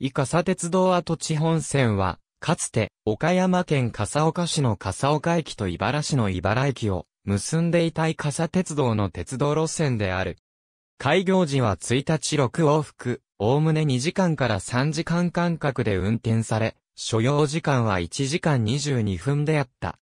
伊笠鉄道跡地本線は、かつて、岡山県笠岡市の笠岡駅と茨市の茨駅を結んでいた伊笠鉄道の鉄道路線である。開業時は1日6往復、おおむね2時間から3時間間隔で運転され、所要時間は1時間22分であった。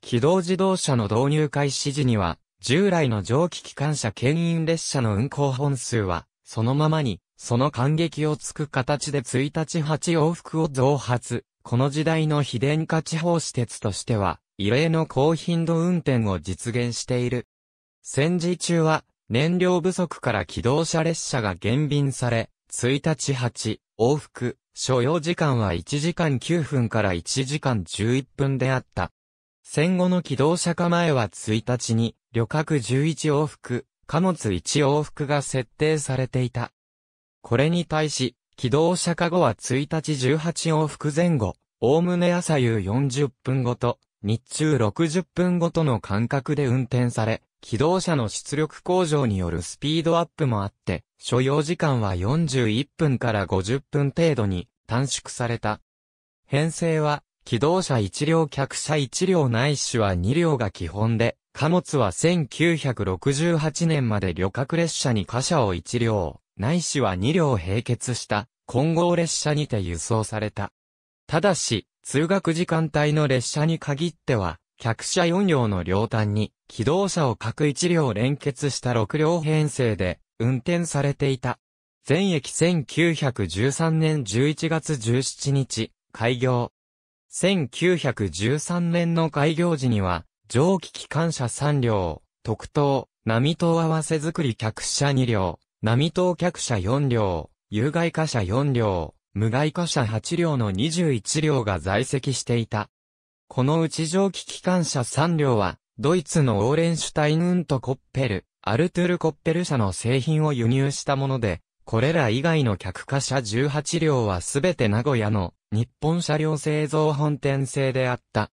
軌道自動車の導入開始時には、従来の蒸気機関車牽引列車の運行本数は、そのままにその感激をつく形で1日8往復を増発。この時代の非電化地方施設としては、異例の高頻度運転を実現している。戦時中は、燃料不足から機動車列車が減便され、1日8往復、所要時間は1時間9分から1時間11分であった。戦後の機動車化前は1日に、旅客11往復、貨物1往復が設定されていた。これに対し、起動車化後は1日18往復前後、おおむね朝夕40分ごと、日中60分ごとの間隔で運転され、起動車の出力向上によるスピードアップもあって、所要時間は41分から50分程度に短縮された。編成は、機動車1両客車1両ないしは2両が基本で、貨物は1968年まで旅客列車に貨車を1両、ないしは2両並結した混合列車にて輸送された。ただし、通学時間帯の列車に限っては、客車4両の両端に、機動車を各1両連結した6両編成で運転されていた。全駅1913年11月17日、開業。1913年の開業時には、蒸気機関車3両、特等、並等合わせ作り客車2両、波当客車4両、有害貨車4両、無害貨車8両の21両が在籍していた。このうち蒸気機関車3両は、ドイツのオーレンシュタイヌント・コッペル、アルトゥル・コッペル社の製品を輸入したもので、これら以外の客貨車18両はすべて名古屋の日本車両製造本店製であった。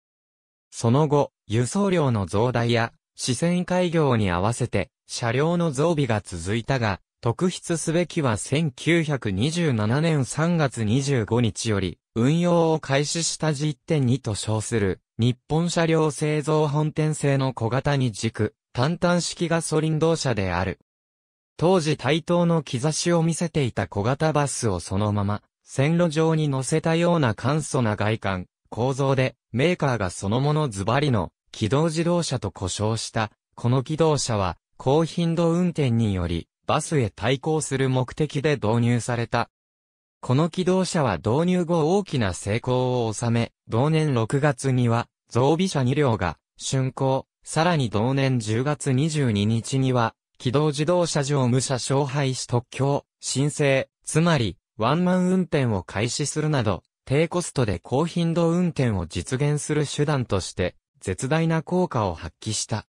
その後、輸送量の増大や、四川開業に合わせて、車両の増備が続いたが、特筆すべきは1927年3月25日より、運用を開始した実点2と称する、日本車両製造本店製の小型に軸、単単式ガソリン動車である。当時対等の兆しを見せていた小型バスをそのまま、線路上に乗せたような簡素な外観、構造で、メーカーがそのものズバリの、機動自動車と呼称した、この機動車は、高頻度運転により、バスへ対抗する目的で導入された。この機動車は導入後大きな成功を収め、同年6月には増備車2両が竣工、さらに同年10月22日には、機動自動車上無車勝敗し特許、申請、つまり、ワンマン運転を開始するなど、低コストで高頻度運転を実現する手段として、絶大な効果を発揮した。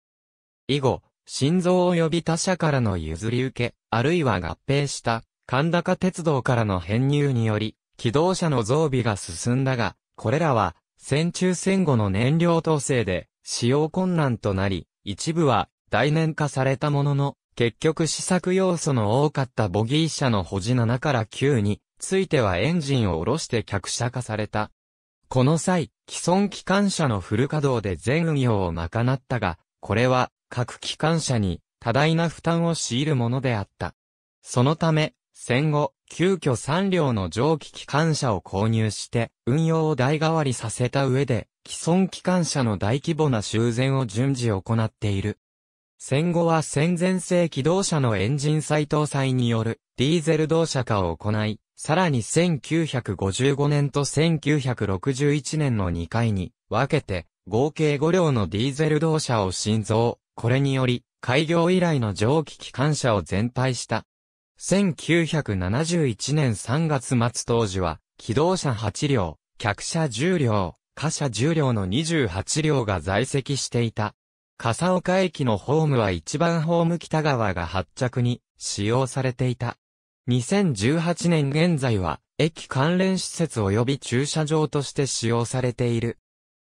以後、心臓及び他社からの譲り受け、あるいは合併した、神高鉄道からの編入により、機動車の増備が進んだが、これらは、戦中戦後の燃料統制で、使用困難となり、一部は、大念化されたものの、結局試作要素の多かったボギー車の保持7から9についてはエンジンを下ろして客車化された。この際、既存機関車のフル稼働で全運用を賄ったが、これは各機関車に多大な負担を強いるものであった。そのため、戦後、急遽3両の蒸気機関車を購入して、運用を代替わりさせた上で、既存機関車の大規模な修繕を順次行っている。戦後は戦前製機動車のエンジン再搭載によるディーゼル動車化を行い、さらに1955年と1961年の2回に分けて合計5両のディーゼル動車を新造、これにより、開業以来の蒸気機関車を全廃した。1971年3月末当時は、機動車8両、客車10両、貨車10両の28両が在籍していた。笠岡駅のホームは一番ホーム北側が発着に使用されていた。2018年現在は、駅関連施設及び駐車場として使用されている。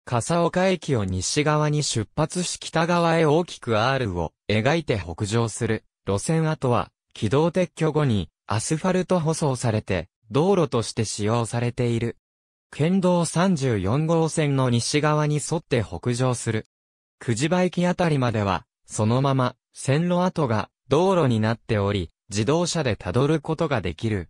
笠岡駅を西側に出発し北側へ大きく R を描いて北上する路線跡は、軌道撤去後にアスファルト舗装されて、道路として使用されている。県道34号線の西側に沿って北上する。九時場駅あたりまでは、そのまま線路跡が道路になっており、自動車で辿ることができる。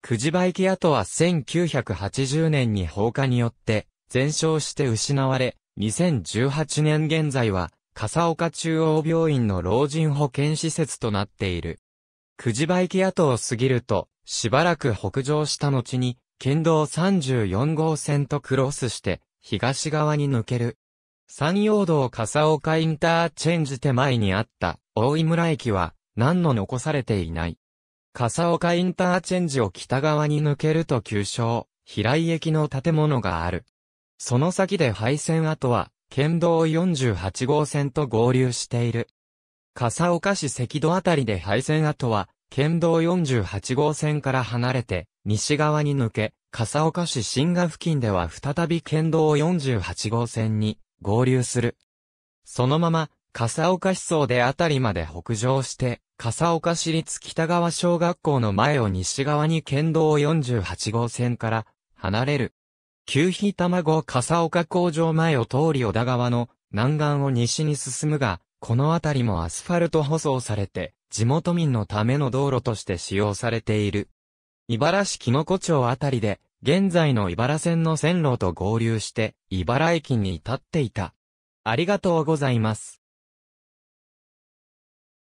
九時場駅跡は1980年に放火によって全焼して失われ、2018年現在は、笠岡中央病院の老人保健施設となっている。くじば駅跡を過ぎると、しばらく北上した後に、県道34号線とクロスして、東側に抜ける。山陽道笠岡インターチェンジ手前にあった大井村駅は何の残されていない。笠岡インターチェンジを北側に抜けると急所、平井駅の建物がある。その先で廃線跡は、県道48号線と合流している。笠岡市赤戸あたりで廃線跡は、県道48号線から離れて、西側に抜け、笠岡市新賀付近では再び県道48号線に合流する。そのまま、笠岡市総であたりまで北上して、笠岡市立北川小学校の前を西側に県道48号線から離れる。旧日卵笠岡工場前を通り小田川の南岸を西に進むが、この辺りもアスファルト舗装されて、地元民のための道路として使用されている。茨市木の子町あたりで、現在の茨線の線路と合流して、茨駅に至っていた。ありがとうございます。